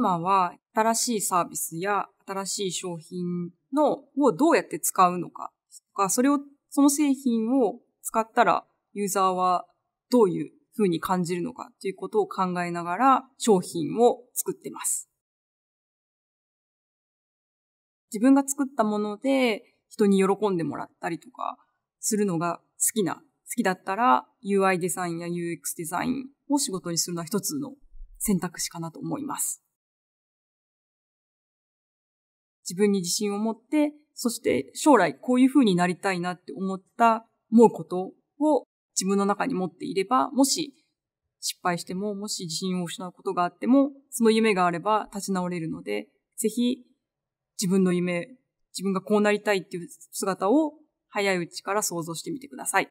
今は新しいサービスや新しい商品のをどうやって使うのかとか、それを、その製品を使ったらユーザーはどういうふうに感じるのかということを考えながら商品を作ってます。自分が作ったもので人に喜んでもらったりとかするのが好きな、好きだったら UI デザインや UX デザインを仕事にするのは一つの選択肢かなと思います。自分に自信を持って、そして将来こういう風になりたいなって思った、思うことを自分の中に持っていれば、もし失敗しても、もし自信を失うことがあっても、その夢があれば立ち直れるので、ぜひ自分の夢、自分がこうなりたいっていう姿を早いうちから想像してみてください。